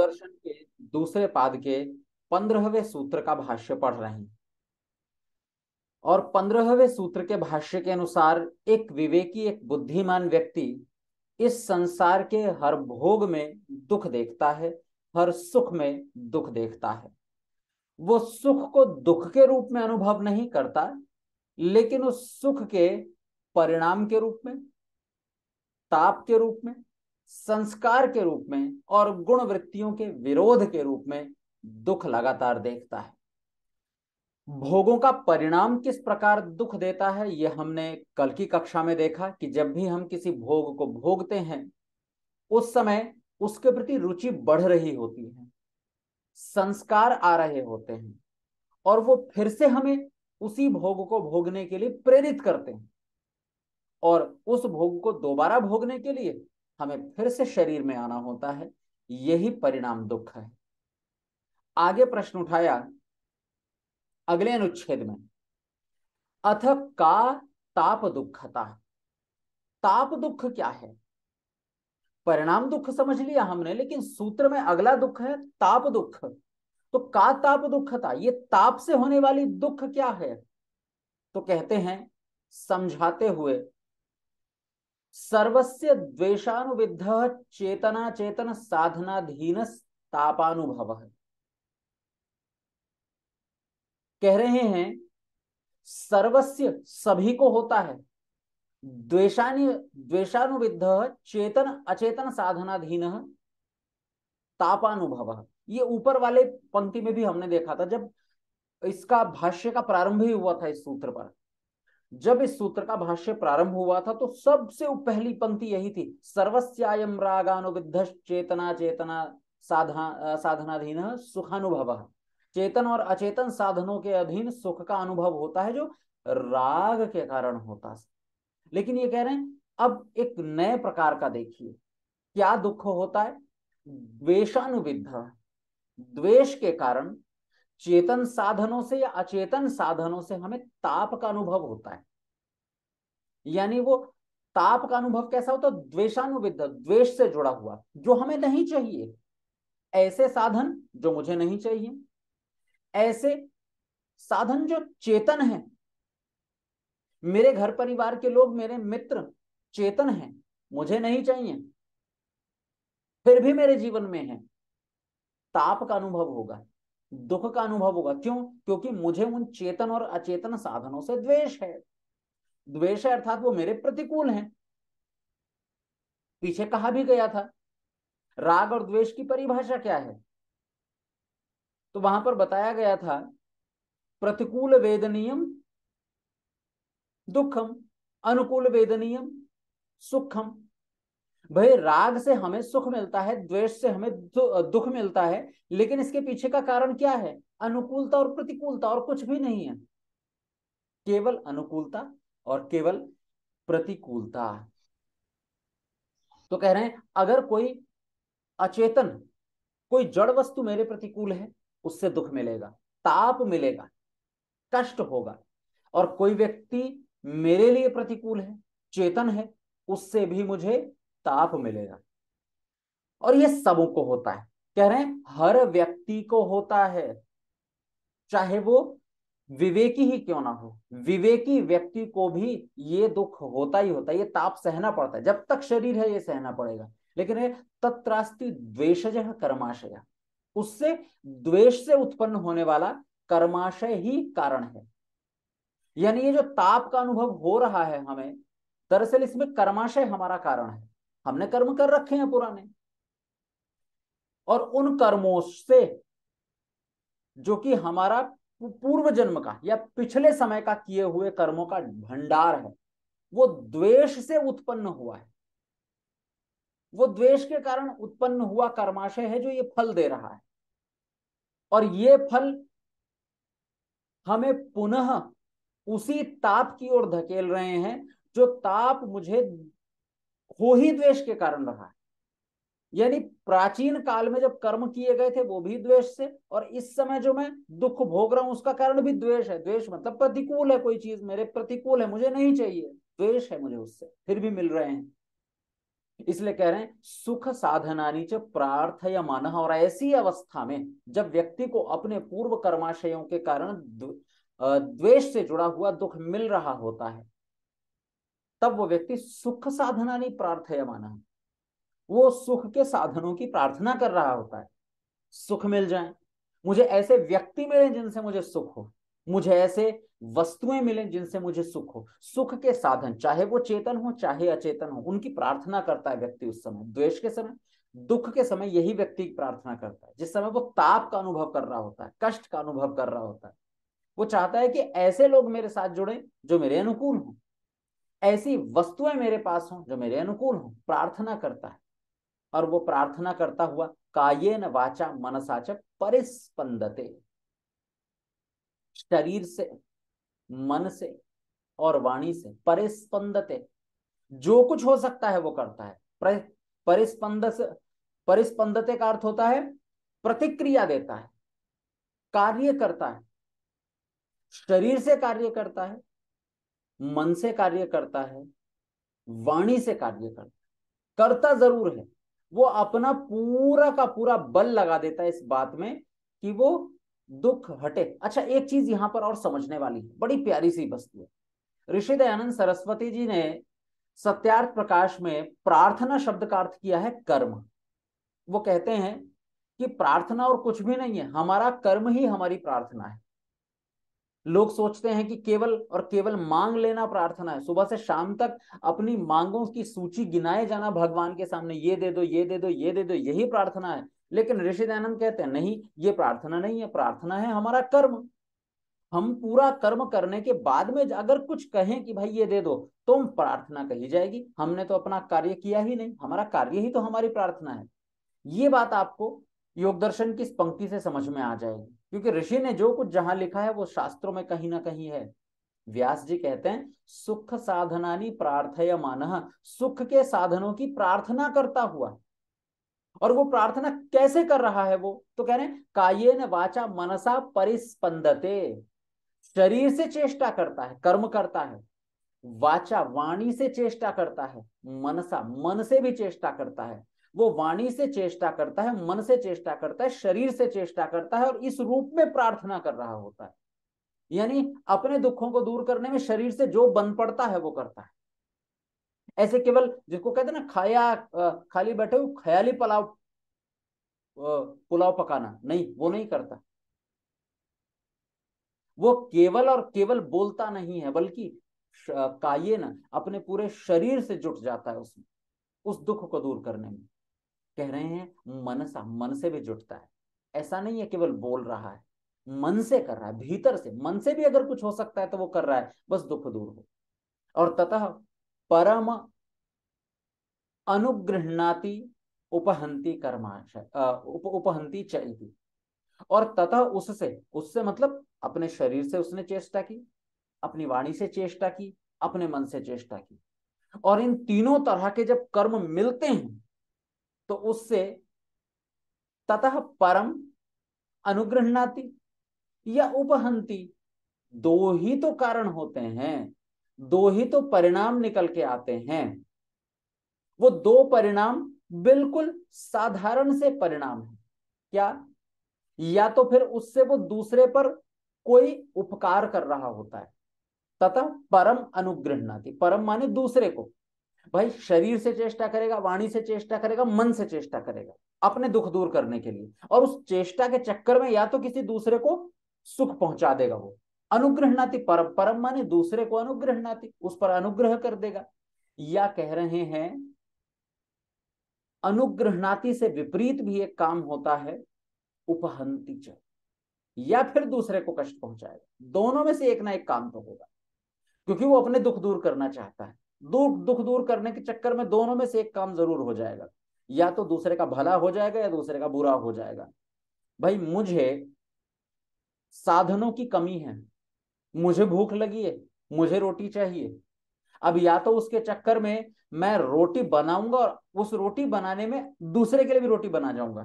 दर्शन के दूसरे पाद के पंद्रहवें सूत्र का भाष्य पढ़ रहे हैं और पंद्रहवें सूत्र के भाष्य के अनुसार एक विवेकी एक बुद्धिमान व्यक्ति इस संसार के हर भोग में दुख देखता है हर सुख में दुख देखता है वो सुख को दुख के रूप में अनुभव नहीं करता लेकिन उस सुख के परिणाम के रूप में ताप के रूप में संस्कार के रूप में और गुण वृत्तियों के विरोध के रूप में दुख लगातार देखता है भोगों का परिणाम किस प्रकार दुख देता है यह हमने कल की कक्षा में देखा कि जब भी हम किसी भोग को भोगते हैं उस समय उसके प्रति रुचि बढ़ रही होती है संस्कार आ रहे होते हैं और वो फिर से हमें उसी भोग को भोगने के लिए प्रेरित करते हैं और उस भोग को दोबारा भोगने के लिए हमें फिर से शरीर में आना होता है यही परिणाम दुख है आगे प्रश्न उठाया अगले अनुच्छेद में अथ का ताप दुखता ताप दुख क्या है परिणाम दुख समझ लिया हमने लेकिन सूत्र में अगला दुख है ताप दुख तो का ताप दुखता ये ताप से होने वाली दुख क्या है तो कहते हैं समझाते हुए सर्वस्य द्वेशानुविद्ध चेतना चेतन साधनाधीन तापानुभव कह रहे हैं सर्वस्य सभी को होता है द्वेशानी द्वेशानुविद्ध चेतन अचेतन साधनाधीन तापानुभव ये ऊपर वाले पंक्ति में भी हमने देखा था जब इसका भाष्य का प्रारंभ ही हुआ था इस सूत्र पर जब इस सूत्र का भाष्य प्रारंभ हुआ था तो सबसे पहली पंक्ति यही थी सर्वस्यायम रागानुविद चेतना चेतना साधा साधनाधीन सुखानुभव चेतन और अचेतन साधनों के अधीन सुख का अनुभव होता है जो राग के कारण होता है लेकिन ये कह रहे हैं अब एक नए प्रकार का देखिए क्या दुख होता है द्वेशानुविद्ध द्वेष के कारण चेतन साधनों से या अचेतन साधनों से हमें ताप का अनुभव होता है यानी वो ताप का अनुभव कैसा होता है द्वेशानुविद द्वेश से जुड़ा हुआ जो हमें नहीं चाहिए ऐसे साधन जो मुझे नहीं चाहिए ऐसे साधन जो चेतन है मेरे घर परिवार के लोग मेरे मित्र चेतन हैं मुझे नहीं चाहिए फिर भी मेरे जीवन में है ताप का अनुभव होगा दुख का अनुभव होगा क्यों क्योंकि मुझे उन चेतन और अचेतन साधनों से द्वेष है द्वेष है अर्थात वो मेरे प्रतिकूल हैं पीछे कहा भी गया था राग और द्वेष की परिभाषा क्या है तो वहां पर बताया गया था प्रतिकूल वेदनीयम दुखम अनुकूल वेदनीयम सुखम भाई राग से हमें सुख मिलता है द्वेष से हमें दुख मिलता है लेकिन इसके पीछे का कारण क्या है अनुकूलता और प्रतिकूलता और कुछ भी नहीं है केवल अनुकूलता और केवल प्रतिकूलता तो कह रहे हैं अगर कोई अचेतन कोई जड़ वस्तु मेरे प्रतिकूल है उससे दुख मिलेगा ताप मिलेगा कष्ट होगा और कोई व्यक्ति मेरे लिए प्रतिकूल है चेतन है उससे भी मुझे ताप मिलेगा और ये सबको होता है कह रहे हैं हर व्यक्ति को होता है चाहे वो विवेकी ही क्यों ना हो विवेकी व्यक्ति को भी ये दुख होता ही होता है ये ताप सहना पड़ता है जब तक शरीर है ये सहना पड़ेगा लेकिन तत्रास्ति द्वेषज कर्माशय उससे द्वेष से उत्पन्न होने वाला कर्माशय ही कारण है यानी ये जो ताप का अनुभव हो रहा है हमें दरअसल इसमें कर्माशय हमारा कारण है हमने कर्म कर रखे हैं पुराने और उन कर्मों से जो कि हमारा पूर्व जन्म का या पिछले समय का किए हुए कर्मों का भंडार है वो द्वेष से उत्पन्न हुआ है वो द्वेष के कारण उत्पन्न हुआ कर्माशय है जो ये फल दे रहा है और ये फल हमें पुनः उसी ताप की ओर धकेल रहे हैं जो ताप मुझे हो ही द्वेष के कारण रहा है यानी प्राचीन काल में जब कर्म किए गए थे वो भी द्वेष से और इस समय जो मैं दुख भोग रहा हूं उसका कारण भी द्वेष है द्वेष मतलब प्रतिकूल है कोई चीज मेरे प्रतिकूल है मुझे नहीं चाहिए द्वेष है मुझे उससे फिर भी मिल रहे हैं इसलिए कह रहे हैं सुख साधनानी च प्रार्थय मान और ऐसी अवस्था में जब व्यक्ति को अपने पूर्व कर्माशयों के कारण द्वेष से जुड़ा हुआ दुख मिल रहा होता है तब वो व्यक्ति सुख नहीं प्रार्थयमान वो सुख के साधनों की प्रार्थना कर रहा होता है सुख मिल जाए मुझे ऐसे व्यक्ति मिले जिनसे मुझे सुख हो मुझे ऐसे वस्तुएं मिले जिनसे मुझे सुख हो सुख के साधन चाहे वो चेतन हो चाहे अचेतन हो उनकी प्रार्थना करता है व्यक्ति उस समय द्वेष के समय दुख के समय यही व्यक्ति प्रार्थना करता है जिस समय वो ताप का अनुभव कर रहा होता है कष्ट का अनुभव कर रहा होता है वो चाहता है कि ऐसे लोग मेरे साथ जुड़े जो मेरे अनुकूल हों ऐसी वस्तुएं मेरे पास हों जो मेरे अनुकूल हों प्रार्थना करता है और वो प्रार्थना करता हुआ काये न वाचा मनसाच परिस्पंदते शरीर से मन से और वाणी से परिस्पंदते जो कुछ हो सकता है वो करता है परिस्पंद परिस्पंदते का अर्थ होता है प्रतिक्रिया देता है कार्य करता है शरीर से कार्य करता है मन से कार्य करता है वाणी से कार्य करता है करता जरूर है वो अपना पूरा का पूरा बल लगा देता है इस बात में कि वो दुख हटे अच्छा एक चीज यहां पर और समझने वाली है बड़ी प्यारी सी वस्तु है ऋषि दयानंद सरस्वती जी ने सत्यार्थ प्रकाश में प्रार्थना शब्द का अर्थ किया है कर्म वो कहते हैं कि प्रार्थना और कुछ भी नहीं है हमारा कर्म ही हमारी प्रार्थना है लोग सोचते हैं कि केवल और केवल मांग लेना प्रार्थना है सुबह से शाम तक अपनी मांगों की सूची गिनाए जाना भगवान के सामने ये दे दो ये दे दो ये दे दो यही प्रार्थना है लेकिन ऋषि दयानंद कहते हैं नहीं ये प्रार्थना नहीं है प्रार्थना है हमारा कर्म हम पूरा कर्म करने के बाद में अगर कुछ कहें कि भाई ये दे दो तो हम प्रार्थना कही जाएगी हमने तो अपना कार्य किया ही नहीं हमारा कार्य ही तो हमारी प्रार्थना है ये बात आपको योगदर्शन की पंक्ति से समझ में आ जाएगी क्योंकि ऋषि ने जो कुछ जहां लिखा है वो शास्त्रों में कहीं ना कहीं है व्यास जी कहते हैं सुख साधनानी प्रार्थय मान सुख के साधनों की प्रार्थना करता हुआ और वो प्रार्थना कैसे कर रहा है वो तो कह रहे हैं काये न वाचा मनसा परिस्पंदते शरीर से चेष्टा करता है कर्म करता है वाचा वाणी से चेष्टा करता है मनसा मन से भी चेष्टा करता है वो वाणी से चेष्टा करता है मन से चेष्टा करता है शरीर से चेष्टा करता है और इस रूप में प्रार्थना कर रहा होता है यानी अपने दुखों को दूर करने में शरीर से जो बन पड़ता है वो करता है ऐसे केवल जिसको कहते ना खाया खाली बैठे हो ख्याली पुलाव पुलाव पकाना नहीं वो नहीं करता वो केवल और केवल बोलता नहीं है बल्कि काये ना अपने पूरे शरीर से जुट जाता है उसमें उस दुख को दूर करने में कह रहे हैं मनसा मन से भी जुटता है ऐसा नहीं है केवल बोल रहा है मन से कर रहा है भीतर से मन से भी अगर कुछ हो सकता है तो वो कर रहा है बस दुख दूर हो और ततः परम अनुग्रहणाति उपहंती कर्माश उप, उपहंती चलती और तथा उससे उससे मतलब अपने शरीर से उसने चेष्टा की अपनी वाणी से चेष्टा की अपने मन से चेष्टा की और इन तीनों तरह के जब कर्म मिलते हैं तो उससे ततः परम अनुग्रहणाती या उपहंती दो ही तो कारण होते हैं दो ही तो परिणाम निकल के आते हैं वो दो परिणाम बिल्कुल साधारण से परिणाम है क्या या तो फिर उससे वो दूसरे पर कोई उपकार कर रहा होता है तथा परम अनुग्रहणाती परम माने दूसरे को भाई शरीर से चेष्टा करेगा वाणी से चेष्टा करेगा मन से चेष्टा करेगा अपने दुख दूर करने के लिए और उस चेष्टा के चक्कर में या तो किसी दूसरे को सुख पहुंचा देगा वो अनुग्रहणाति परम परम माने दूसरे को अनुग्रहणाति उस पर अनुग्रह कर देगा या कह रहे हैं अनुग्रहणाति से विपरीत भी एक काम होता है उपहंति च या फिर दूसरे को कष्ट पहुंचाएगा दोनों में से एक ना एक काम तो होगा क्योंकि वो अपने दुख दूर करना चाहता है दुख दुख दूर करने के चक्कर में दोनों में से एक काम जरूर हो जाएगा या तो दूसरे का भला हो जाएगा या दूसरे का बुरा हो जाएगा भाई मुझे साधनों की कमी है मुझे भूख लगी है मुझे रोटी चाहिए अब या तो उसके चक्कर में मैं रोटी बनाऊंगा और उस रोटी बनाने में दूसरे के लिए भी रोटी बना जाऊंगा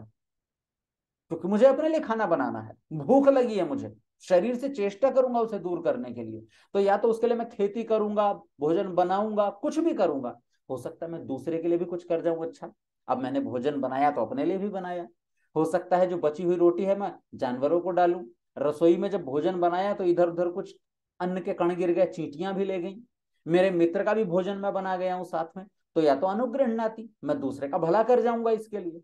क्योंकि तो मुझे अपने लिए खाना बनाना है भूख लगी है मुझे शरीर से चेष्टा करूंगा उसे दूर करने के लिए तो या तो उसके लिए मैं खेती करूंगा भोजन बनाऊंगा कुछ भी करूंगा हो सकता है मैं दूसरे के लिए भी कुछ कर जाऊं अच्छा अब मैंने भोजन बनाया तो अपने लिए भी बनाया हो सकता है जो बची हुई रोटी है मैं जानवरों को डालू रसोई में जब भोजन बनाया तो इधर उधर कुछ अन्न के कण गिर गए चींटियां भी ले गई मेरे मित्र का भी भोजन मैं बना गया हूँ साथ में तो या तो अनुग्रहणाती मैं दूसरे का भला कर जाऊंगा इसके लिए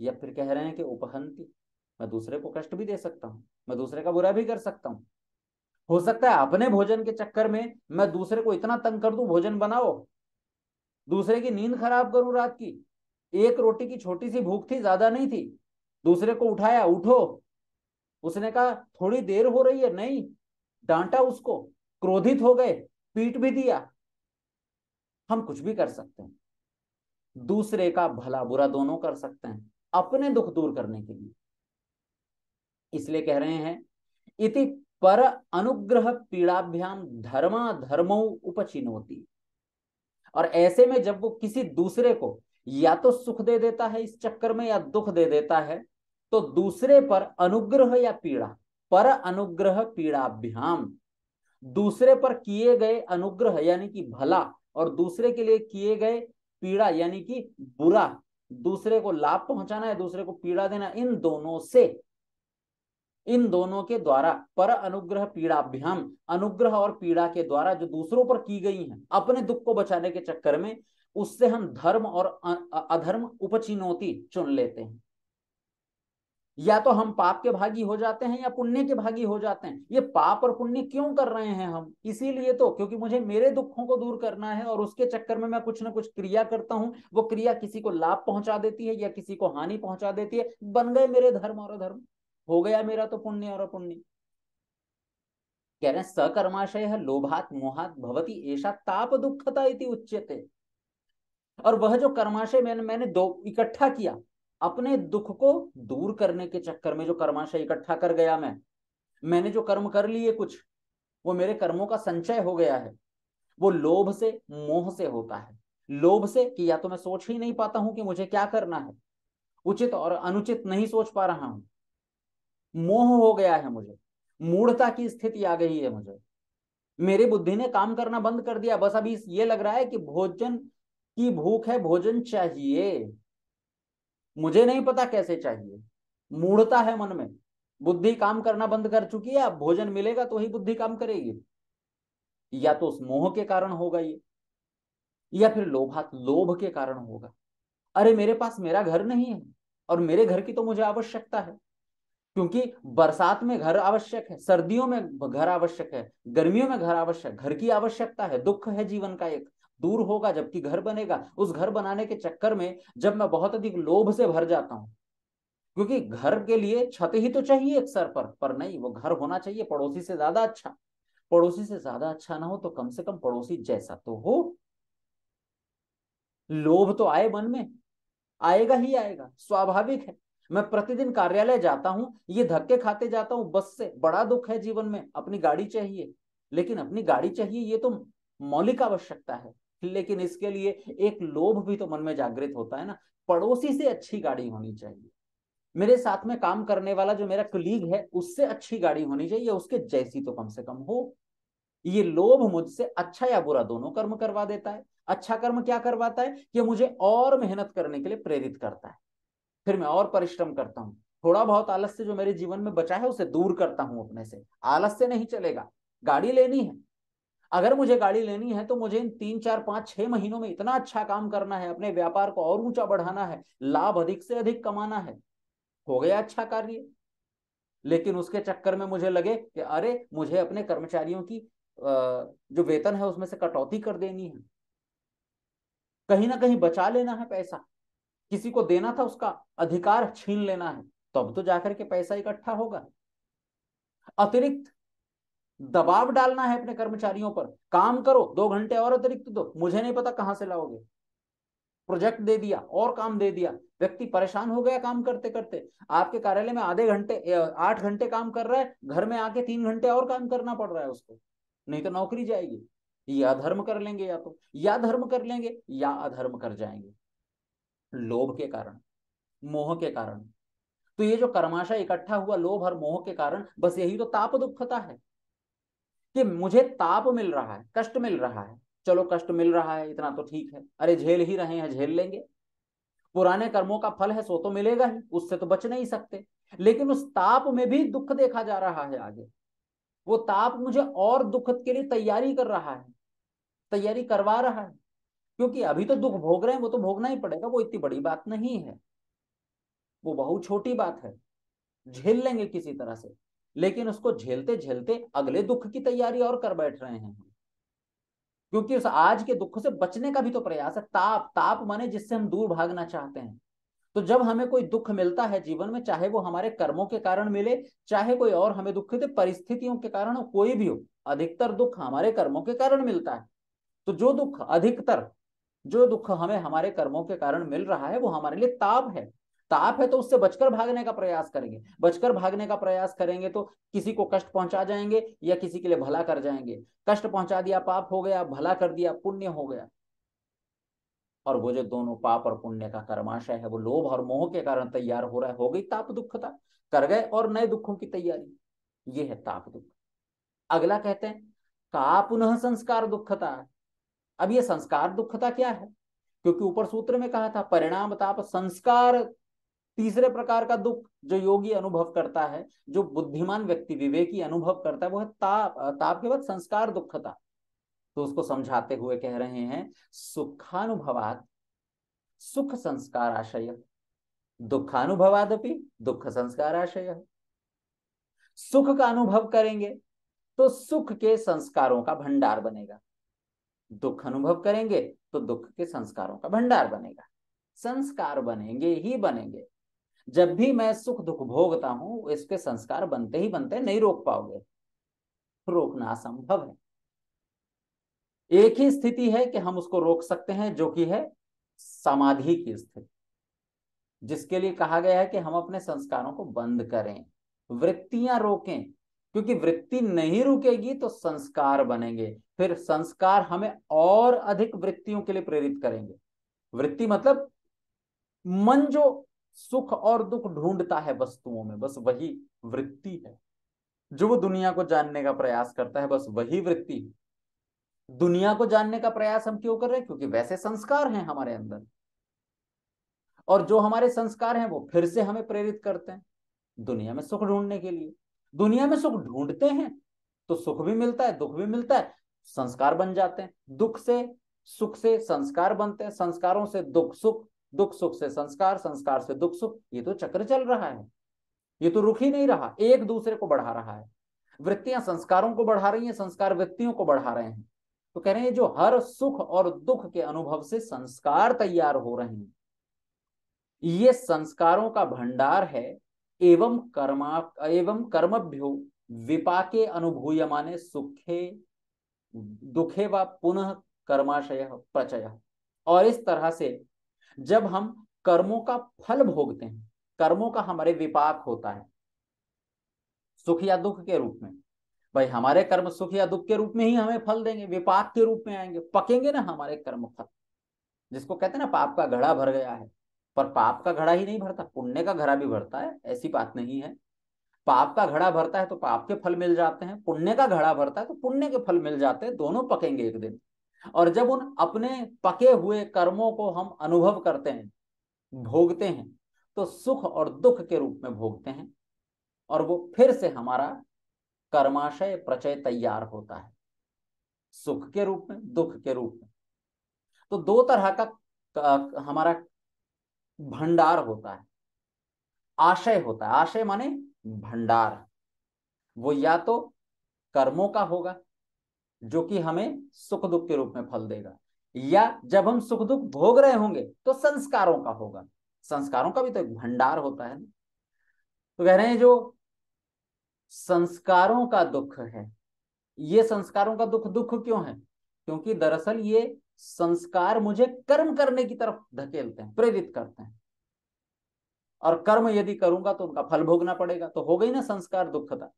या फिर कह रहे हैं कि उपहंती मैं दूसरे को कष्ट भी दे सकता हूँ मैं दूसरे का बुरा भी कर सकता हूँ हो सकता है अपने भोजन के चक्कर में मैं दूसरे को इतना तंग कर दू भोजन बनाओ दूसरे की नींद खराब करूं रात की एक रोटी की छोटी सी भूख थी ज्यादा नहीं थी दूसरे को उठाया उठो उसने कहा थोड़ी देर हो रही है नहीं डांटा उसको क्रोधित हो गए पीट भी दिया हम कुछ भी कर सकते हैं दूसरे का भला बुरा दोनों कर सकते हैं अपने दुख दूर करने के लिए इसलिए कह रहे हैं इति पर अनुग्रह पीड़ाभ्याम धर्मा धर्मो उपचिनोती और ऐसे में जब वो किसी दूसरे को या तो सुख दे देता है इस चक्कर में या दुख दे देता है तो दूसरे पर अनुग्रह या पीड़ा पर अनुग्रह पीड़ाभ्याम दूसरे पर किए गए अनुग्रह यानी कि भला और दूसरे के लिए किए गए पीड़ा यानी कि बुरा दूसरे को लाभ पहुंचाना या दूसरे को पीड़ा देना इन दोनों से इन दोनों के द्वारा पर अनुग्रह पीड़ाभ्याम अनुग्रह और पीड़ा के द्वारा जो दूसरों पर की गई है अपने दुख को बचाने के चक्कर में उससे हम धर्म और अधर्म उपचिनौती चुन लेते हैं या तो हम पाप के भागी हो जाते हैं या पुण्य के भागी हो जाते हैं ये पाप और पुण्य क्यों कर रहे हैं हम इसीलिए तो क्योंकि मुझे मेरे दुखों को दूर करना है और उसके चक्कर में मैं कुछ ना कुछ क्रिया करता हूं वो क्रिया किसी को लाभ पहुंचा देती है या किसी को हानि पहुंचा देती है बन गए मेरे धर्म और अधर्म हो गया मेरा तो पुण्य और अपुण्य कह रहे हैं सकर्माशय लोभात मोहात भवती ऐसा ताप दुखता इति उच्यते और वह जो कर्माशय मैंने मैंने दो इकट्ठा किया अपने दुख को दूर करने के चक्कर में जो कर्माशय इकट्ठा कर गया मैं मैंने जो कर्म कर लिए कुछ वो मेरे कर्मों का संचय हो गया है वो लोभ से मोह से होता है लोभ से कि या तो मैं सोच ही नहीं पाता हूं कि मुझे क्या करना है उचित और अनुचित नहीं सोच पा रहा हूं मोह हो गया है मुझे मूढ़ता की स्थिति आ गई है मुझे मेरी बुद्धि ने काम करना बंद कर दिया बस अभी ये लग रहा है कि भोजन की भूख है भोजन चाहिए मुझे नहीं पता कैसे चाहिए मूढ़ता है मन में बुद्धि काम करना बंद कर चुकी है अब भोजन मिलेगा तो ही बुद्धि काम करेगी या तो उस मोह के कारण होगा ये या फिर लोभा लोभ के कारण होगा अरे मेरे पास मेरा घर नहीं है और मेरे घर की तो मुझे आवश्यकता है क्योंकि बरसात में घर आवश्यक है सर्दियों में घर आवश्यक है गर्मियों में घर आवश्यक घर की आवश्यकता है दुख है जीवन का एक दूर होगा जबकि घर बनेगा उस घर बनाने के चक्कर में जब मैं बहुत अधिक लोभ से भर जाता हूं क्योंकि घर के लिए छत ही तो चाहिए एक सर पर पर नहीं वो घर होना चाहिए पड़ोसी से ज्यादा अच्छा पड़ोसी से ज्यादा अच्छा ना हो तो कम से कम पड़ोसी जैसा तो हो लोभ तो आए मन में आएगा ही आएगा स्वाभाविक है मैं प्रतिदिन कार्यालय जाता हूं ये धक्के खाते जाता हूं बस से बड़ा दुख है जीवन में अपनी गाड़ी चाहिए लेकिन अपनी गाड़ी चाहिए ये तो मौलिक आवश्यकता है लेकिन इसके लिए एक लोभ भी तो मन में जागृत होता है ना पड़ोसी से अच्छी गाड़ी होनी चाहिए मेरे साथ में काम करने वाला जो मेरा कलीग है उससे अच्छी गाड़ी होनी चाहिए उसके जैसी तो कम से कम हो ये लोभ मुझसे अच्छा या बुरा दोनों कर्म करवा देता है अच्छा कर्म क्या करवाता है कि मुझे और मेहनत करने के लिए प्रेरित करता है फिर मैं और परिश्रम करता हूँ थोड़ा बहुत आलस्य जो मेरे जीवन में बचा है उसे दूर करता हूँ अपने से आलस्य नहीं चलेगा गाड़ी लेनी है अगर मुझे गाड़ी लेनी है तो मुझे इन तीन चार पांच छह महीनों में इतना अच्छा काम करना है अपने व्यापार को और ऊंचा बढ़ाना है लाभ अधिक से अधिक कमाना है हो गया अच्छा कार्य लेकिन उसके चक्कर में मुझे लगे कि अरे मुझे अपने कर्मचारियों की जो वेतन है उसमें से कटौती कर देनी है कहीं ना कहीं बचा लेना है पैसा किसी को देना था उसका अधिकार छीन लेना है तब तो जाकर के पैसा इकट्ठा होगा अतिरिक्त दबाव डालना है अपने कर्मचारियों पर काम करो दो घंटे और अतिरिक्त दो मुझे नहीं पता कहां से लाओगे प्रोजेक्ट दे दिया और काम दे दिया व्यक्ति परेशान हो गया काम करते करते आपके कार्यालय में आधे घंटे आठ घंटे काम कर रहा है घर में आके तीन घंटे और काम करना पड़ रहा है उसको नहीं तो नौकरी जाएगी या धर्म कर लेंगे या तो या धर्म कर लेंगे या अधर्म कर जाएंगे लोभ के कारण मोह के कारण तो ये जो कर्माशय इकट्ठा हुआ लोभ और मोह के कारण बस यही तो ताप दुखता है कि मुझे ताप मिल रहा है कष्ट मिल रहा है चलो कष्ट मिल रहा है इतना तो ठीक है अरे झेल ही रहे हैं झेल लेंगे पुराने कर्मों का फल है सो तो मिलेगा ही उससे तो बच नहीं सकते लेकिन उस ताप में भी दुख देखा जा रहा है आगे वो ताप मुझे और दुख के लिए तैयारी कर रहा है तैयारी करवा रहा है क्योंकि अभी तो दुख भोग रहे हैं वो तो भोगना ही पड़ेगा वो इतनी बड़ी बात नहीं है वो बहुत छोटी बात है झेल लेंगे किसी तरह से लेकिन उसको झेलते झेलते अगले दुख की तैयारी और कर बैठ रहे हैं क्योंकि उस आज के दुख से बचने का भी तो प्रयास है ताप ताप माने जिससे हम दूर भागना चाहते हैं तो जब हमें कोई दुख मिलता है जीवन में चाहे वो हमारे कर्मों के कारण मिले चाहे कोई और हमें दुख दे परिस्थितियों के कारण हो कोई भी हो अधिकतर दुख हमारे कर्मों के कारण मिलता है तो जो दुख अधिकतर जो दुख हमें हमारे कर्मों के कारण मिल रहा है वो हमारे लिए ताप है ताप है तो उससे बचकर भागने का प्रयास करेंगे बचकर भागने का प्रयास करेंगे तो किसी को कष्ट पहुंचा जाएंगे या किसी के लिए भला कर जाएंगे कष्ट पहुंचा दिया पाप हो गया भला कर दिया पुण्य हो गया और वो जो दोनों पाप और पुण्य का कर्माशय है वो लोभ और मोह के कारण तैयार हो रहा है हो गई ताप दुखता कर गए और नए दुखों की तैयारी ये है ताप दुख अगला कहते हैं का पुनः संस्कार दुखता अब ये संस्कार दुखता क्या है क्योंकि ऊपर सूत्र में कहा था परिणाम ताप संस्कार तीसरे प्रकार का दुख जो योगी अनुभव करता है जो बुद्धिमान व्यक्ति विवेकी अनुभव करता है वह ताप ताप के बाद संस्कार दुखता तो उसको समझाते हुए कह रहे हैं सुखानुभवात सुख संस्कार आशय दुखानुभवादपि दुख संस्कार आशय सुख का अनुभव करेंगे तो सुख के संस्कारों का भंडार बनेगा दुख अनुभव करेंगे तो दुख के संस्कारों का भंडार बनेगा संस्कार बनेंगे ही बनेंगे जब भी मैं सुख दुख भोगता हूं इसके संस्कार बनते ही बनते नहीं रोक पाओगे रोकना असंभव है एक ही स्थिति है कि हम उसको रोक सकते हैं जो कि है समाधि की स्थिति जिसके लिए कहा गया है कि हम अपने संस्कारों को बंद करें वृत्तियां रोकें क्योंकि वृत्ति नहीं रुकेगी तो संस्कार बनेंगे फिर संस्कार हमें और अधिक वृत्तियों के लिए प्रेरित करेंगे वृत्ति मतलब मन जो सुख और दुख ढूंढता है वस्तुओं में बस वही वृत्ति है जो वो दुनिया को जानने का प्रयास करता है बस वही वृत्ति है दुनिया को जानने का प्रयास हम क्यों कर रहे हैं क्योंकि वैसे संस्कार हैं हमारे अंदर और जो हमारे संस्कार हैं वो फिर से हमें प्रेरित करते हैं दुनिया में सुख ढूंढने के लिए दुनिया में सुख ढूंढते हैं तो सुख भी मिलता है दुख भी मिलता है संस्कार बन जाते हैं दुख से सुख से संस्कार बनते हैं संस्कारों से दुख सुख दुख सुख से संस्कार संस्कार से दुख सुख ये तो चक्र चल रहा है ये तो रुक ही नहीं रहा एक दूसरे को बढ़ा रहा है वृत्तियां संस्कारों को बढ़ा रही हैं संस्कार वृत्तियों को बढ़ा रहे हैं तो कह रहे हैं जो हर सुख और दुख के अनुभव से संस्कार तैयार हो रहे हैं ये संस्कारों का भंडार है एवं कर्मा एवं कर्मभ्यो विपाके अनुभूयमाने सुखे दुखे व पुनः कर्माशय प्रचय और इस तरह से जब हम कर्मों का फल भोगते हैं कर्मों का हमारे विपाक होता है सुख या दुख के रूप में भाई हमारे कर्म सुख या दुख के रूप में ही हमें फल देंगे विपाक के रूप में आएंगे पकेंगे ना हमारे कर्म फल जिसको कहते हैं ना पाप का घड़ा भर गया है पर पाप का घड़ा ही नहीं भरता पुण्य का घड़ा भी भरता है ऐसी बात नहीं है पाप का घड़ा भरता है तो पाप के फल मिल जाते हैं पुण्य का घड़ा भरता है तो पुण्य के फल मिल जाते हैं दोनों पकेंगे एक दिन और जब उन अपने पके हुए कर्मों को हम अनुभव करते हैं भोगते हैं तो सुख और दुख के रूप में भोगते हैं और वो फिर से हमारा कर्माशय प्रचय तैयार होता है सुख के रूप में दुख के रूप में तो दो तरह का, का हमारा भंडार होता है आशय होता है आशय माने भंडार वो या तो कर्मों का होगा जो कि हमें सुख दुख के रूप में फल देगा या जब हम सुख दुख भोग रहे होंगे तो संस्कारों का होगा संस्कारों का भी तो एक भंडार होता है तो कह रहे हैं जो संस्कारों का दुख है ये संस्कारों का दुख दुख क्यों है क्योंकि दरअसल ये संस्कार मुझे कर्म करने की तरफ धकेलते हैं प्रेरित करते हैं और कर्म यदि करूंगा तो उनका फल भोगना पड़ेगा तो हो गई ना संस्कार दुखता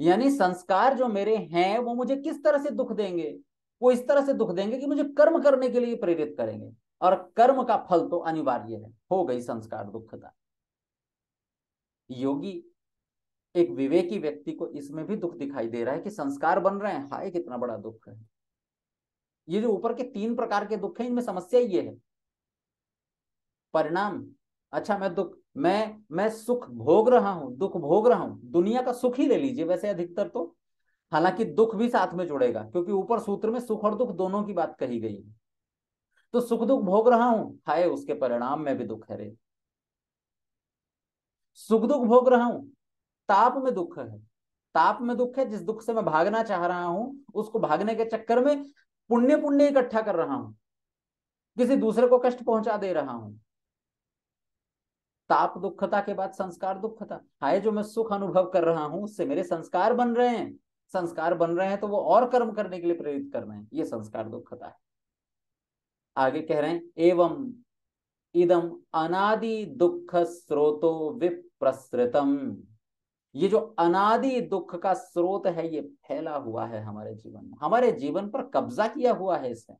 यानी संस्कार जो मेरे हैं वो मुझे किस तरह से दुख देंगे वो इस तरह से दुख देंगे कि मुझे कर्म करने के लिए प्रेरित करेंगे और कर्म का फल तो अनिवार्य है हो गई संस्कार दुखता योगी एक विवेकी व्यक्ति को इसमें भी दुख दिखाई दे रहा है कि संस्कार बन रहे हैं हाय कितना बड़ा दुख है ये जो ऊपर के तीन प्रकार के दुख है इनमें समस्या ये है परिणाम अच्छा मैं दुख मैं मैं सुख भोग रहा हूं दुख भोग रहा हूं दुनिया का सुख ही ले लीजिए वैसे अधिकतर तो हालांकि दुख भी साथ में जुड़ेगा क्योंकि ऊपर सूत्र में सुख और दुख दोनों की बात कही गई है तो सुख दुख भोग रहा हूं हाय उसके परिणाम में भी दुख है रे सुख दुख भोग रहा हूं ताप में दुख है ताप में दुख है जिस दुख से मैं भागना चाह रहा हूं उसको भागने के चक्कर में पुण्य पुण्य इकट्ठा कर रहा हूं किसी दूसरे को कष्ट पहुंचा दे रहा हूं ताप दुखता के बाद संस्कार दुखता हाय जो मैं सुख अनुभव कर रहा हूं उससे मेरे संस्कार बन रहे हैं संस्कार बन रहे हैं तो वो और कर्म करने के लिए प्रेरित कर रहे हैं ये संस्कार दुखता है आगे कह रहे हैं एवं इदम अनादि दुख स्रोतो विप्रसृतम ये जो अनादि दुख का स्रोत है ये फैला हुआ है हमारे जीवन में हमारे जीवन पर कब्जा किया हुआ है इसने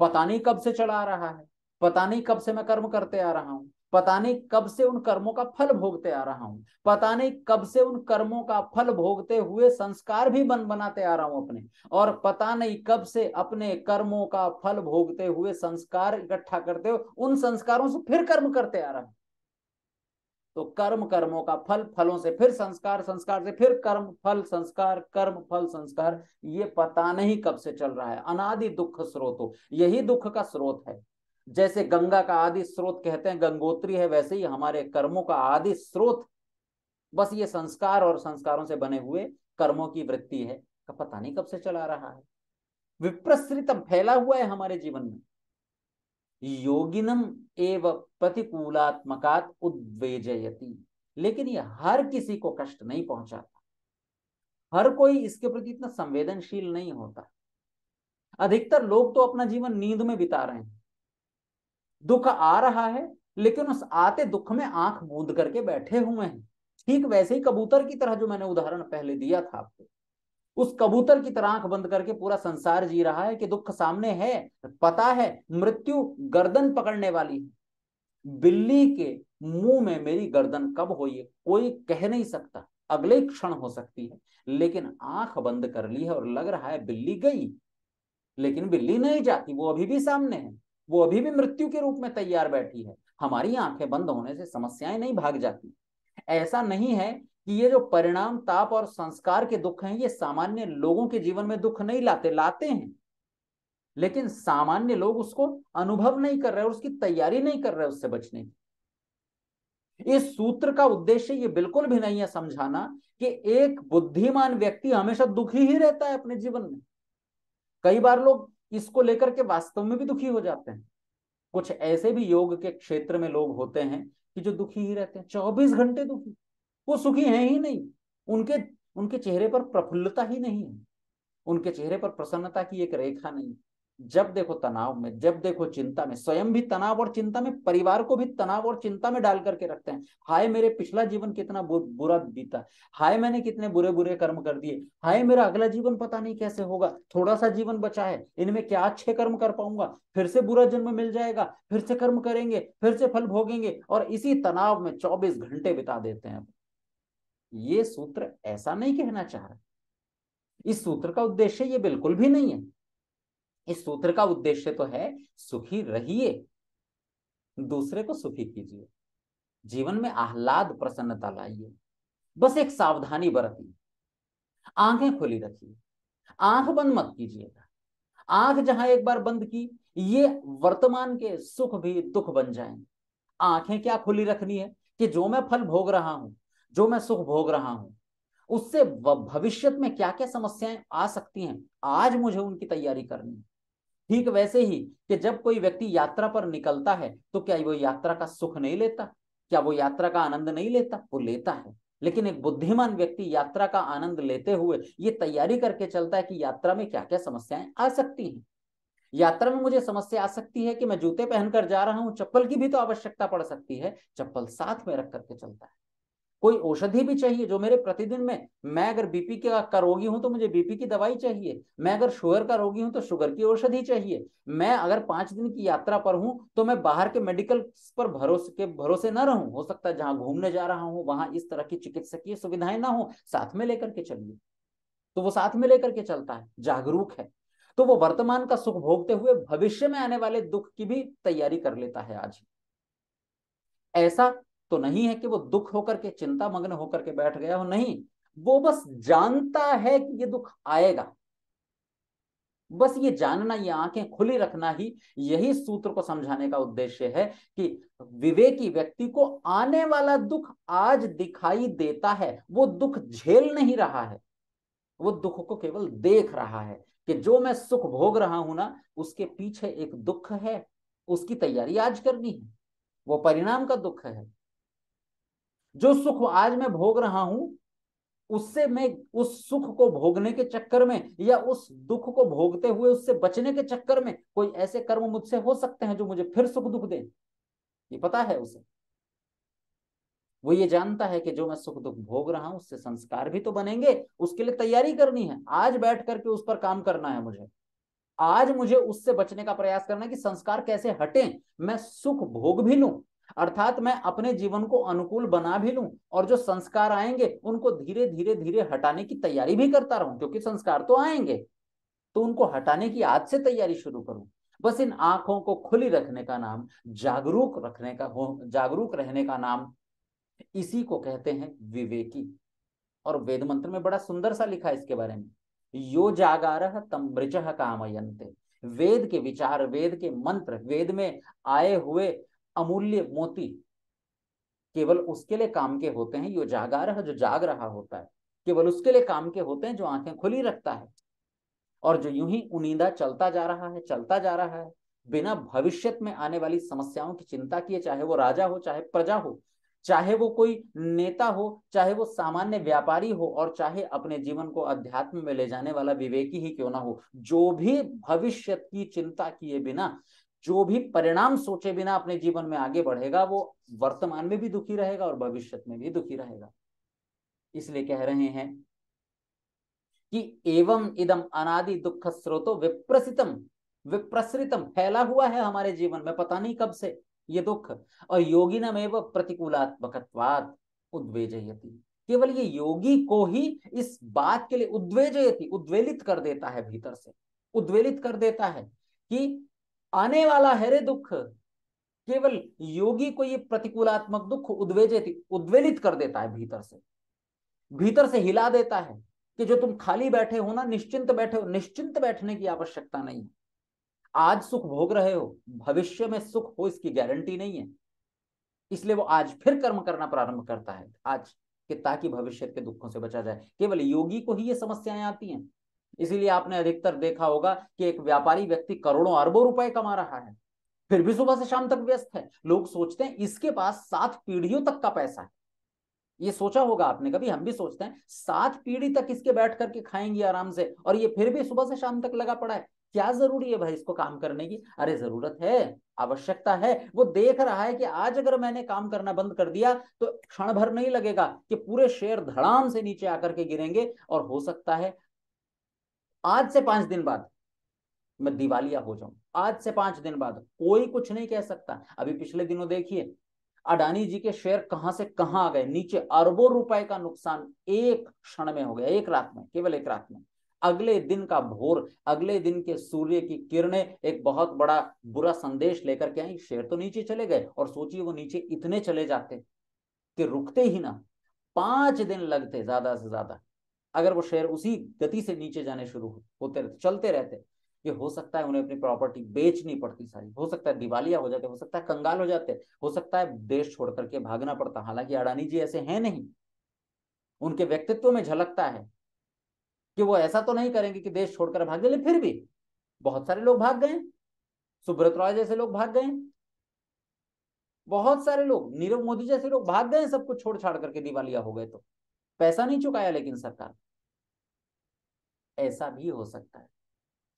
पता नहीं कब से चला आ रहा है पता नहीं कब से मैं कर्म करते आ रहा हूं पता नहीं कब से उन कर्मों का फल भोगते आ रहा हूं पता नहीं कब से उन कर्मों का फल भोगते हुए संस्कार भी बन बनाते आ रहा हूं अपने और पता नहीं कब से अपने कर्मों का फल भोगते हुए संस्कार इकट्ठा करते हुए उन संस्कारों से फिर कर्म करते आ रहा हूं तो कर्म कर्मों का फल फलों से फिर संस्कार संस्कार से फिर कर्म फल संस्कार कर्म फल संस्कार ये पता नहीं कब से चल रहा है अनादि दुख स्रोत हो यही दुख का स्रोत है जैसे गंगा का आदि स्रोत कहते हैं गंगोत्री है वैसे ही हमारे कर्मों का आदि स्रोत बस ये संस्कार और संस्कारों से बने हुए कर्मों की वृत्ति है पता नहीं कब से चला रहा है विप्रसृतम फैला हुआ है हमारे जीवन में योगिनम एव प्रतिकूलात्मकात उद्वेजयति लेकिन ये हर किसी को कष्ट नहीं पहुंचाता हर कोई इसके प्रति इतना संवेदनशील नहीं होता अधिकतर लोग तो अपना जीवन नींद में बिता रहे हैं दुख आ रहा है लेकिन उस आते दुख में आंख बूंद करके बैठे हुए हैं ठीक वैसे ही कबूतर की तरह जो मैंने उदाहरण पहले दिया था आपको उस कबूतर की तरह आंख बंद करके पूरा संसार जी रहा है कि दुख सामने है पता है मृत्यु गर्दन पकड़ने वाली है बिल्ली के मुंह में मेरी गर्दन कब हो ये कोई कह नहीं सकता अगले क्षण हो सकती है लेकिन आंख बंद कर ली है और लग रहा है बिल्ली गई लेकिन बिल्ली नहीं जाती वो अभी भी सामने है वो अभी भी मृत्यु के रूप में तैयार बैठी है हमारी आंखें बंद होने से समस्याएं नहीं भाग जाती ऐसा नहीं है कि ये जो परिणाम ताप और संस्कार के दुख हैं ये सामान्य लोगों के जीवन में दुख नहीं लाते लाते हैं लेकिन सामान्य लोग उसको अनुभव नहीं कर रहे उसकी तैयारी नहीं कर रहे उससे बचने की इस सूत्र का उद्देश्य ये बिल्कुल भी नहीं है समझाना कि एक बुद्धिमान व्यक्ति हमेशा दुखी ही रहता है अपने जीवन में कई बार लोग इसको लेकर के वास्तव में भी दुखी हो जाते हैं कुछ ऐसे भी योग के क्षेत्र में लोग होते हैं कि जो दुखी ही रहते हैं चौबीस घंटे दुखी वो सुखी हैं ही नहीं उनके उनके चेहरे पर प्रफुल्लता ही नहीं है उनके चेहरे पर प्रसन्नता की एक रेखा नहीं जब देखो तनाव में जब देखो चिंता में स्वयं भी तनाव और चिंता में परिवार को भी तनाव और चिंता में डाल करके रखते हैं हाय मेरे पिछला जीवन कितना बुरा बीता हाय मैंने कितने बुरे बुरे कर्म कर दिए हाय मेरा अगला जीवन पता नहीं कैसे होगा थोड़ा सा जीवन बचा है इनमें क्या अच्छे कर्म कर पाऊंगा फिर से बुरा जन्म मिल जाएगा फिर से कर्म करेंगे फिर से फल भोगेंगे और इसी तनाव में चौबीस घंटे बिता देते हैं ये सूत्र ऐसा नहीं कहना चाह रहा इस सूत्र का उद्देश्य ये बिल्कुल भी नहीं है इस सूत्र का उद्देश्य तो है सुखी रहिए दूसरे को सुखी कीजिए जीवन में आह्लाद प्रसन्नता लाइए बस एक सावधानी बरतिए आंखें खुली रखिए आंख बंद मत कीजिएगा आंख जहां एक बार बंद की ये वर्तमान के सुख भी दुख बन जाएंगे आंखें क्या खुली रखनी है कि जो मैं फल भोग रहा हूं जो मैं सुख भोग रहा हूं उससे भविष्य में क्या क्या समस्याएं आ सकती हैं आज मुझे उनकी तैयारी करनी है ठीक वैसे ही कि जब कोई व्यक्ति यात्रा पर निकलता है तो क्या वो यात्रा का सुख नहीं लेता क्या वो यात्रा का आनंद नहीं लेता वो लेता है लेकिन एक बुद्धिमान व्यक्ति यात्रा का आनंद लेते हुए ये तैयारी करके चलता है कि यात्रा में क्या क्या समस्याएं आ सकती हैं यात्रा में मुझे समस्या आ सकती है कि मैं जूते पहनकर जा रहा हूं चप्पल की भी तो आवश्यकता पड़ सकती है चप्पल साथ में रख करके चलता है कोई औषधि भी चाहिए जो मेरे प्रतिदिन में मैं अगर बीपी का, का रोगी हूं तो मुझे बीपी की दवाई चाहिए मैं अगर शुगर का रोगी हूं तो शुगर की औषधि चाहिए मैं अगर पांच दिन की यात्रा पर हूं तो मैं बाहर के मेडिकल पर भरोसे के भरोसे ना रहूं हो सकता है जहां घूमने जा रहा हूं वहां इस तरह की चिकित्सकीय सुविधाएं ना हो साथ में लेकर के चलिए तो वो साथ में लेकर के चलता है जागरूक है तो वो वर्तमान का सुख भोगते हुए भविष्य में आने वाले दुख की भी तैयारी कर लेता है आज ऐसा तो नहीं है कि वो दुख होकर के चिंता मग्न होकर के बैठ गया हो नहीं वो बस जानता है कि ये दुख आएगा बस ये जानना ये आंखें खुली रखना ही यही सूत्र को समझाने का उद्देश्य है कि विवेकी व्यक्ति को आने वाला दुख आज दिखाई देता है वो दुख झेल नहीं रहा है वो दुख को केवल देख रहा है कि जो मैं सुख भोग रहा हूं ना उसके पीछे एक दुख है उसकी तैयारी आज करनी है वो परिणाम का दुख है जो सुख आज मैं भोग रहा हूं उससे मैं उस सुख को भोगने के चक्कर में या उस दुख को भोगते हुए उससे बचने के चक्कर में कोई ऐसे कर्म मुझसे हो सकते हैं जो मुझे फिर सुख दुख दें ये पता है उसे वो ये जानता है कि जो मैं सुख दुख भोग रहा हूं उससे संस्कार भी तो बनेंगे उसके लिए तैयारी करनी है आज बैठ करके उस पर काम करना है मुझे आज मुझे उससे बचने का प्रयास करना है कि संस्कार कैसे हटें मैं सुख भोग भी लूं अर्थात मैं अपने जीवन को अनुकूल बना भी लूं और जो संस्कार आएंगे उनको धीरे धीरे धीरे हटाने की तैयारी भी करता रहूं क्योंकि संस्कार तो आएंगे तो उनको हटाने की आज से तैयारी शुरू करूं बस इन आंखों को खुली रखने का नाम जागरूक रखने का जागरूक रहने का नाम इसी को कहते हैं विवेकी और वेद मंत्र में बड़ा सुंदर सा लिखा है इसके बारे में यो जागार तमृच कामयंते वेद के विचार वेद के मंत्र वेद में आए हुए अमूल्य मोती केवल उसके लिए काम के होते हैं जो जागा रहा जो जाग रहा होता है केवल उसके लिए काम के होते हैं जो आंखें खुली रखता है और जो यूं ही उनींदा चलता जा रहा है चलता जा रहा है बिना भविष्य में आने वाली समस्याओं की चिंता किए चाहे वो राजा हो चाहे प्रजा हो चाहे वो कोई नेता हो चाहे वो सामान्य व्यापारी हो और चाहे अपने जीवन को अध्यात्म में ले जाने वाला विवेकी ही क्यों ना हो जो भी भविष्य की चिंता किए बिना जो भी परिणाम सोचे बिना अपने जीवन में आगे बढ़ेगा वो वर्तमान में भी दुखी रहेगा और भविष्य में भी दुखी रहेगा इसलिए कह रहे हैं कि एवं इदम अनादि दुख स्रोतो विप्रसितम विप्रसरितम फैला हुआ है हमारे जीवन में पता नहीं कब से ये दुख और योगी नमेव प्रतिकूलात्मकत्वात उद्वेजयति केवल ये योगी को ही इस बात के लिए उद्वेजयती उद्वेलित कर देता है भीतर से उद्वेलित कर देता है कि आने वाला है रे दुख केवल योगी को ये प्रतिकूलात्मक दुख उद्वेजित उद्वेलित कर देता है भीतर से भीतर से हिला देता है कि जो तुम खाली बैठे हो ना निश्चिंत बैठे हो निश्चिंत बैठने की आवश्यकता नहीं है आज सुख भोग रहे हो भविष्य में सुख हो इसकी गारंटी नहीं है इसलिए वो आज फिर कर्म करना प्रारंभ करता है आज कि ताकि भविष्य के दुखों से बचा जाए केवल योगी को ही ये समस्याएं आती हैं इसीलिए आपने अधिकतर देखा होगा कि एक व्यापारी व्यक्ति करोड़ों अरबों रुपए कमा रहा है फिर भी सुबह से शाम तक व्यस्त है लोग सोचते हैं इसके पास सात पीढ़ियों तक का पैसा है ये सोचा होगा आपने कभी हम भी सोचते हैं सात पीढ़ी तक इसके बैठ करके खाएंगे आराम से और ये फिर भी सुबह से शाम तक लगा पड़ा है क्या जरूरी है भाई इसको काम करने की अरे जरूरत है आवश्यकता है वो देख रहा है कि आज अगर मैंने काम करना बंद कर दिया तो क्षण भर नहीं लगेगा कि पूरे शेयर धड़ाम से नीचे आकर के गिरेंगे और हो सकता है आज से पांच दिन बाद मैं दिवालिया हो जाऊं आज से पांच दिन बाद कोई कुछ नहीं कह सकता अभी पिछले दिनों देखिए अडानी जी के शेयर कहां से कहां आ गए नीचे अरबों रुपए का नुकसान एक क्षण में हो गया एक रात में केवल एक रात में अगले दिन का भोर अगले दिन के सूर्य की किरणें एक बहुत बड़ा बुरा संदेश लेकर के आई शेयर तो नीचे चले गए और सोचिए वो नीचे इतने चले जाते कि रुकते ही ना पांच दिन लगते ज्यादा से ज्यादा अगर वो शेयर उसी गति से नीचे जाने शुरू होते रहते चलते रहते ये हो सकता है उन्हें अपनी प्रॉपर्टी बेचनी पड़ती सारी हो सकता है दिवालिया हो जाते हो सकता है कंगाल हो जाते हो सकता है देश छोड़ करके भागना पड़ता हालांकि अडानी जी ऐसे हैं नहीं उनके व्यक्तित्व में झलकता है कि वो ऐसा तो नहीं करेंगे कि देश छोड़कर भाग जाए फिर भी बहुत सारे लोग भाग गए सुब्रत रॉय जैसे लोग भाग गए बहुत सारे लोग नीरव मोदी जैसे लोग भाग गए सब कुछ छोड़ छाड़ करके दिवालिया हो गए तो पैसा नहीं चुकाया लेकिन सरकार ऐसा भी हो सकता है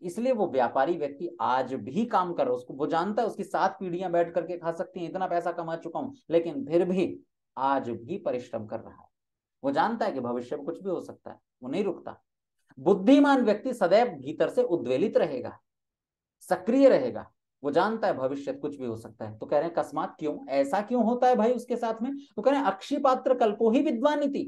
इसलिए वो व्यापारी व्यक्ति आज भी काम कर रहा है उसको वो जानता है उसकी सात पीढ़ियां बैठ करके खा सकती हैं इतना पैसा कमा चुका हूं लेकिन फिर भी आज भी परिश्रम कर रहा है वो जानता है कि भविष्य में कुछ भी हो सकता है वो नहीं रुकता बुद्धिमान व्यक्ति सदैव भीतर से उद्वेलित रहेगा सक्रिय रहेगा वो जानता है भविष्य कुछ भी हो सकता है तो कह रहे हैं अकस्मात क्यों ऐसा क्यों होता है भाई उसके साथ में तो कह रहे हैं अक्षी पात्र कल्पो ही विद्वानी थी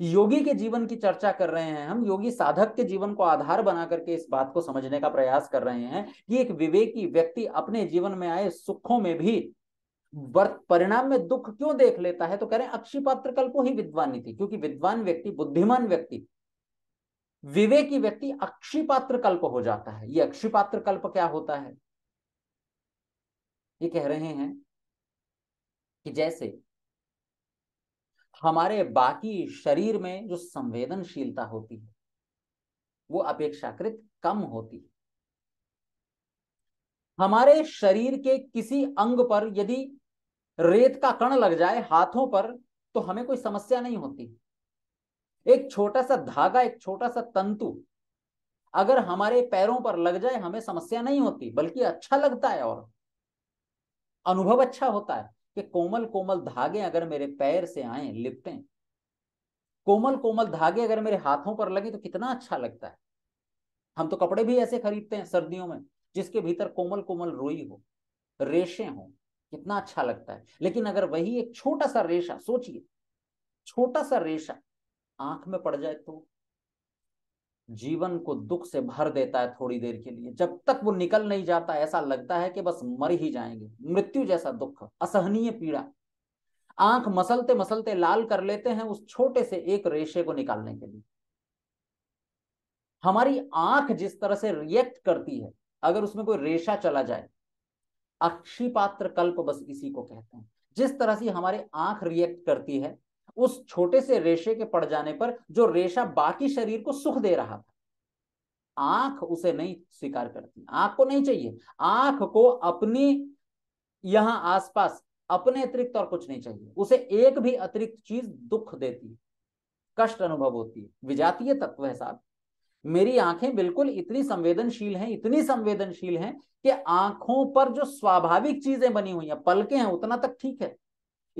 योगी के जीवन की चर्चा कर रहे हैं हम योगी साधक के जीवन को आधार बना करके इस बात को समझने का प्रयास कर रहे हैं कि एक विवेकी व्यक्ति अपने जीवन में आए सुखों में भी परिणाम में दुख क्यों देख लेता है तो कह रहे हैं अक्षी पात्र कल्पो ही विद्वान थी क्योंकि विद्वान व्यक्ति बुद्धिमान व्यक्ति विवेकी व्यक्ति अक्षी पात्र कल्प हो जाता है ये अक्षी पात्र कल्प क्या होता है ये कह रहे हैं कि जैसे हमारे बाकी शरीर में जो संवेदनशीलता होती है वो अपेक्षाकृत कम होती है हमारे शरीर के किसी अंग पर यदि रेत का कण लग जाए हाथों पर तो हमें कोई समस्या नहीं होती एक छोटा सा धागा एक छोटा सा तंतु अगर हमारे पैरों पर लग जाए हमें समस्या नहीं होती बल्कि अच्छा लगता है और अनुभव अच्छा होता है कि कोमल कोमल धागे अगर मेरे पैर से आए लिपटे कोमल कोमल धागे अगर मेरे हाथों पर लगे तो कितना अच्छा लगता है हम तो कपड़े भी ऐसे खरीदते हैं सर्दियों में जिसके भीतर कोमल कोमल रोई हो रेशे हो कितना अच्छा लगता है लेकिन अगर वही एक छोटा सा रेशा सोचिए छोटा सा रेशा आंख में पड़ जाए तो जीवन को दुख से भर देता है थोड़ी देर के लिए जब तक वो निकल नहीं जाता ऐसा लगता है कि बस मर ही जाएंगे मृत्यु जैसा दुख असहनीय पीड़ा आंख मसलते मसलते लाल कर लेते हैं उस छोटे से एक रेशे को निकालने के लिए हमारी आंख जिस तरह से रिएक्ट करती है अगर उसमें कोई रेशा चला जाए अक्षिपात्र कल्प बस इसी को कहते हैं जिस तरह से हमारी आंख रिएक्ट करती है उस छोटे से रेशे के पड़ जाने पर जो रेशा बाकी शरीर को सुख दे रहा था आंख उसे नहीं स्वीकार करती आंख को नहीं चाहिए आंख को अपनी यहां आसपास अपने अतिरिक्त और कुछ नहीं चाहिए उसे एक भी अतिरिक्त चीज दुख देती है कष्ट अनुभव होती है विजातीय तत्व है साहब मेरी आंखें बिल्कुल इतनी संवेदनशील हैं इतनी संवेदनशील हैं कि आंखों पर जो स्वाभाविक चीजें बनी हुई हैं पलके हैं उतना तक ठीक है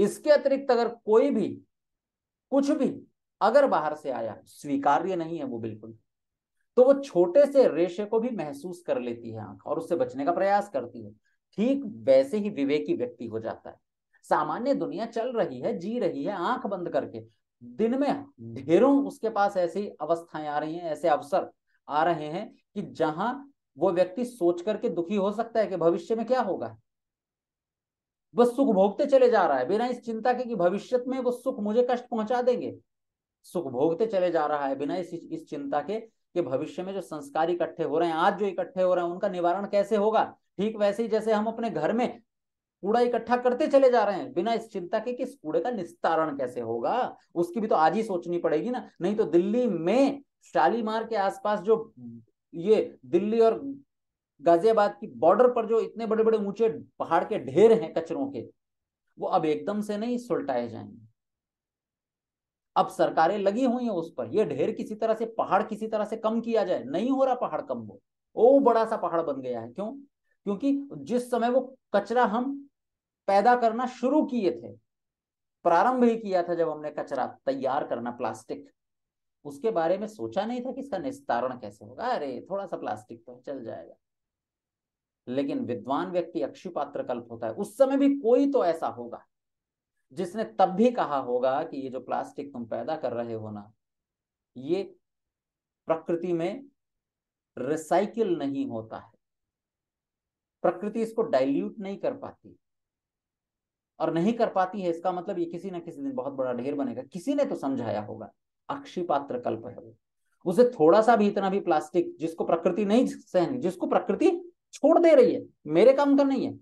इसके अतिरिक्त अगर कोई भी कुछ भी अगर बाहर से आया स्वीकार्य नहीं है वो बिल्कुल तो वो छोटे से रेशे को भी महसूस कर लेती है आंख और उससे बचने का प्रयास करती है ठीक वैसे ही विवेकी व्यक्ति हो जाता है सामान्य दुनिया चल रही है जी रही है आंख बंद करके दिन में ढेरों उसके पास ऐसी अवस्थाएं आ रही हैं ऐसे अवसर आ रहे हैं कि जहां वो व्यक्ति सोच करके दुखी हो सकता है कि भविष्य में क्या होगा वह सुख भोगते चले जा रहा है बिना इस चिंता के कि भविष्य में वो सुख मुझे कष्ट पहुंचा देंगे सुख भोगते चले जा रहा है बिना इस इस चिंता के कि भविष्य में जो संस्कार इकट्ठे हो रहे हैं आज जो इकट्ठे हो रहे हैं उनका निवारण कैसे होगा ठीक वैसे ही जैसे हम अपने घर में कूड़ा इकट्ठा करते चले जा रहे हैं बिना इस चिंता के कि इस कूड़े का निस्तारण कैसे होगा उसकी भी तो आज ही सोचनी पड़ेगी ना नहीं तो दिल्ली में शालीमार के आसपास जो ये दिल्ली और गाजियाबाद की बॉर्डर पर जो इतने बड़े बड़े ऊंचे पहाड़ के ढेर हैं कचरों के वो अब एकदम से नहीं सुलटाए जाएंगे अब सरकारें लगी हुई हैं उस पर ये ढेर किसी तरह से पहाड़ किसी तरह से कम किया जाए नहीं हो रहा पहाड़ कम वो ओ बड़ा सा पहाड़ बन गया है क्यों क्योंकि जिस समय वो कचरा हम पैदा करना शुरू किए थे प्रारंभ ही किया था जब हमने कचरा तैयार करना प्लास्टिक उसके बारे में सोचा नहीं था कि इसका निस्तारण कैसे होगा अरे थोड़ा सा प्लास्टिक तो चल जाएगा लेकिन विद्वान व्यक्ति अक्षुपात्र कल्प होता है उस समय भी कोई तो ऐसा होगा जिसने तब भी कहा होगा कि ये जो प्लास्टिक तुम पैदा कर रहे हो ना ये प्रकृति में रिसाइकिल नहीं होता है प्रकृति इसको डाइल्यूट नहीं कर पाती और नहीं कर पाती है इसका मतलब ये किसी ना किसी दिन बहुत बड़ा ढेर बनेगा किसी ने तो समझाया होगा पात्र कल्प है वो उसे थोड़ा सा भी इतना भी प्लास्टिक जिसको प्रकृति नहीं सहनी जिसको प्रकृति छोड़ दे रही है मेरे काम का नहीं है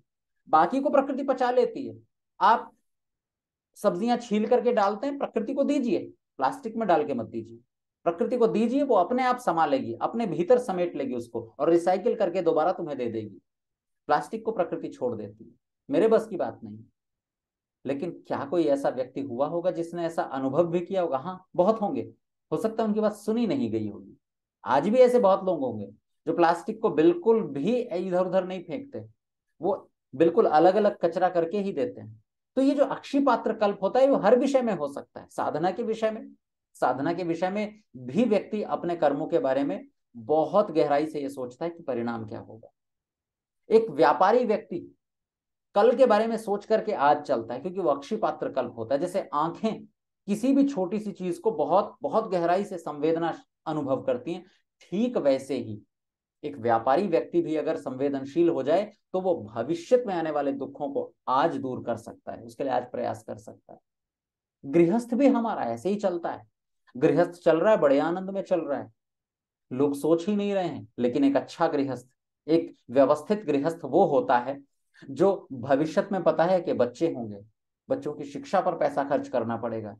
बाकी को प्रकृति पचा लेती है आप सब्जियां छील करके डालते हैं प्रकृति को दीजिए प्लास्टिक में डाल के मत दीजिए प्रकृति को दीजिए वो अपने आप संभालेगी अपने भीतर समेट लेगी उसको और रिसाइकिल करके दोबारा तुम्हें दे देगी प्लास्टिक को प्रकृति छोड़ देती है मेरे बस की बात नहीं लेकिन क्या कोई ऐसा व्यक्ति हुआ होगा जिसने ऐसा अनुभव भी किया होगा हाँ बहुत होंगे हो सकता है उनकी बात सुनी नहीं गई होगी आज भी ऐसे बहुत लोग होंगे जो प्लास्टिक को बिल्कुल भी इधर उधर नहीं फेंकते वो बिल्कुल अलग अलग कचरा करके ही देते हैं तो ये जो अक्षी पात्र कल्प होता है वो हर विषय में हो सकता है साधना के विषय में साधना के विषय में भी व्यक्ति अपने कर्मों के बारे में बहुत गहराई से ये सोचता है कि परिणाम क्या होगा एक व्यापारी व्यक्ति कल के बारे में सोच करके आज चलता है क्योंकि वो अक्षी पात्र कल्प होता है जैसे आंखें किसी भी छोटी सी चीज को बहुत बहुत गहराई से संवेदना अनुभव करती हैं ठीक वैसे ही एक व्यापारी व्यक्ति भी अगर संवेदनशील हो जाए तो वो भविष्य में आने वाले दुखों को आज दूर कर सकता है उसके लिए आज प्रयास कर सकता है गृहस्थ भी हमारा ऐसे ही चलता है गृहस्थ चल रहा है बड़े आनंद में चल रहा है लोग सोच ही नहीं रहे हैं लेकिन एक अच्छा गृहस्थ एक व्यवस्थित गृहस्थ वो होता है जो भविष्य में पता है कि बच्चे होंगे बच्चों की शिक्षा पर पैसा खर्च करना पड़ेगा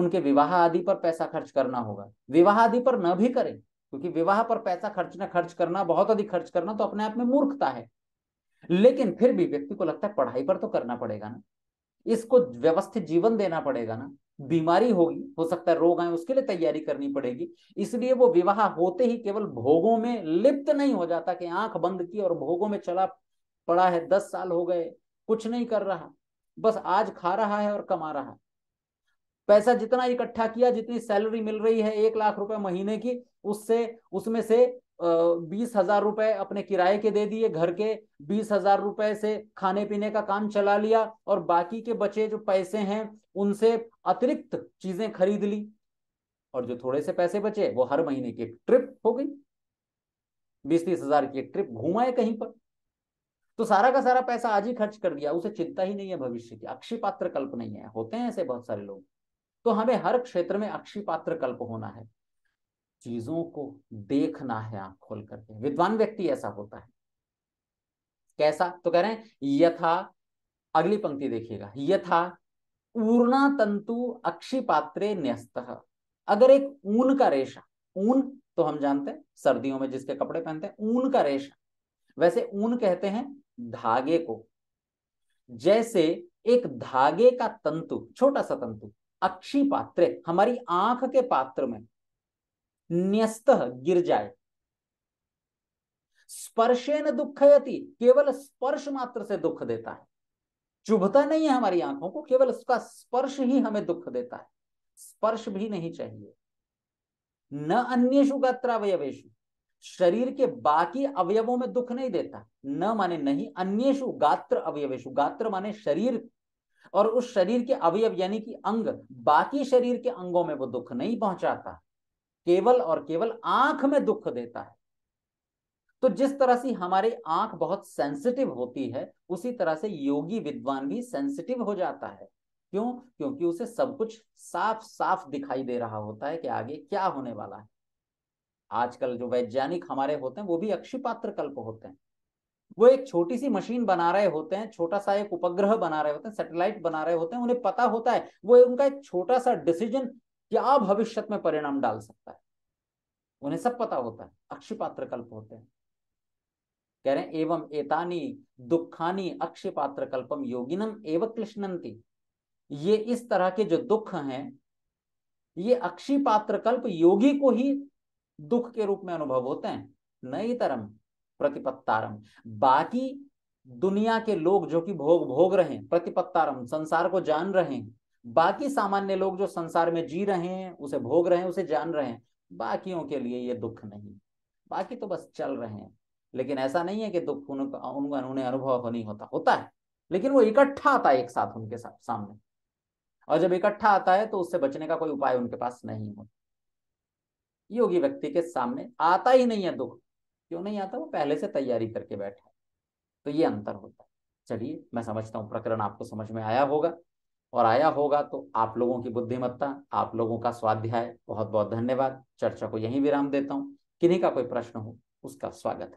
उनके विवाह आदि पर पैसा खर्च करना होगा विवाह आदि पर न भी करें क्योंकि विवाह पर पैसा खर्चना खर्च करना बहुत अधिक खर्च करना तो अपने आप में मूर्खता है लेकिन फिर भी व्यक्ति को लगता है पढ़ाई पर तो करना पड़ेगा ना इसको व्यवस्थित जीवन देना पड़ेगा ना बीमारी होगी हो सकता है रोग आए उसके लिए तैयारी करनी पड़ेगी इसलिए वो विवाह होते ही केवल भोगों में लिप्त नहीं हो जाता कि आंख बंद की और भोगों में चला पड़ा है दस साल हो गए कुछ नहीं कर रहा बस आज खा रहा है और कमा रहा है पैसा जितना इकट्ठा किया जितनी सैलरी मिल रही है एक लाख रुपए महीने की उससे उसमें से बीस हजार रुपए अपने किराए के दे दिए घर के बीस हजार रुपए से खाने पीने का काम चला लिया और बाकी के बचे जो पैसे हैं उनसे अतिरिक्त चीजें खरीद ली और जो थोड़े से पैसे बचे वो हर महीने की ट्रिप हो गई बीस तीस हजार की एक ट्रिप घुमाए कहीं पर तो सारा का सारा पैसा आज ही खर्च कर दिया उसे चिंता ही नहीं है भविष्य की अक्षी पात्र कल्प नहीं है होते हैं ऐसे बहुत सारे लोग तो हमें हर क्षेत्र में अक्षी पात्र कल्प होना है चीजों को देखना है आंख खोल करके विद्वान व्यक्ति ऐसा होता है कैसा तो कह रहे हैं यथा अगली पंक्ति देखिएगा यथा ऊर्णा तंतु अक्षी पात्रे न्यस्त अगर एक ऊन का रेशा ऊन तो हम जानते हैं सर्दियों में जिसके कपड़े पहनते हैं ऊन का रेशा वैसे ऊन कहते हैं धागे को जैसे एक धागे का तंतु छोटा सा तंतु अक्षी पात्र हमारी आंख के पात्र में न्यस्त गिर जाए स्पर्शेन दुखयति केवल स्पर्श मात्र से दुख देता है चुभता नहीं है हमारी आंखों को केवल उसका स्पर्श ही हमें दुख देता है स्पर्श भी नहीं चाहिए न अन्य गात्रावयवेशु शरीर के बाकी अवयवों में दुख नहीं देता न माने नहीं अन्य गात्र अवयवेशु गात्र माने शरीर और उस शरीर के अवयव यानी कि अंग बाकी शरीर के अंगों में वो दुख नहीं पहुंचाता केवल और केवल आंख में दुख देता है तो जिस तरह से हमारी आंख बहुत सेंसिटिव होती है उसी तरह से योगी विद्वान भी सेंसिटिव हो जाता है क्यों क्योंकि उसे सब कुछ साफ साफ दिखाई दे रहा होता है कि आगे क्या होने वाला है आजकल जो वैज्ञानिक हमारे होते हैं वो भी अक्षिपात्र कल्प होते हैं वो एक छोटी सी मशीन बना रहे होते हैं छोटा सा एक उपग्रह बना रहे होते हैं सैटेलाइट बना रहे होते हैं उन्हें पता होता है वो उनका एक छोटा सा डिसीजन क्या भविष्य में परिणाम डाल सकता है उन्हें सब पता होता है पात्र कल्प होते हैं कह रहे हैं एवं एतानी दुखानी पात्र कल्पम योगिनम एव कृष्णंती ये इस तरह के जो दुख हैं ये अक्षिपात्र कल्प योगी को ही दुख के रूप में अनुभव होते हैं नई तरह प्रतिपत्तारम बाकी दुनिया के लोग जो कि भोग भोग रहे हैं प्रतिपत्तारम संसार को जान रहे हैं बाकी सामान्य लोग जो संसार में जी रहे हैं उसे भोग रहे हैं उसे जान रहे हैं बाकियों के लिए ये दुख नहीं बाकी तो बस चल रहे हैं लेकिन ऐसा नहीं है कि दुख उनका उन्हें अनुभव नहीं होता होता है लेकिन वो इकट्ठा आता है एक साथ उनके साथ सामने और जब इकट्ठा आता है तो उससे बचने का कोई उपाय उनके पास नहीं होता योगी व्यक्ति के सामने आता ही नहीं है दुख क्यों नहीं आता वो पहले से तैयारी करके बैठा है तो ये अंतर होता है चलिए मैं समझता हूँ प्रकरण आपको समझ में आया होगा और आया होगा तो आप लोगों की बुद्धिमत्ता आप लोगों का स्वाध्याय बहुत बहुत धन्यवाद चर्चा को यहीं विराम देता हूँ किन्हीं का कोई प्रश्न हो उसका स्वागत है